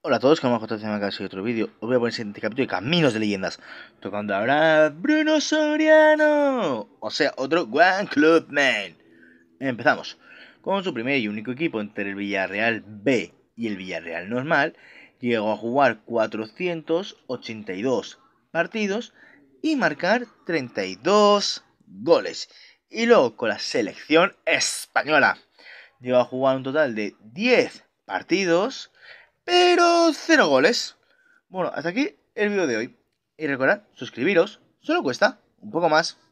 Hola a todos, como más de otro vídeo. Os voy a poner el siguiente capítulo de Caminos de Leyendas. Tocando ahora Bruno Soriano, o sea, otro One Club Man. Empezamos con su primer y único equipo entre el Villarreal B y el Villarreal normal. Llegó a jugar 482 partidos y marcar 32 goles. Y luego con la selección española. Llegó a jugar un total de 10 partidos pero cero goles. Bueno, hasta aquí el vídeo de hoy. Y recordad, suscribiros, solo cuesta un poco más.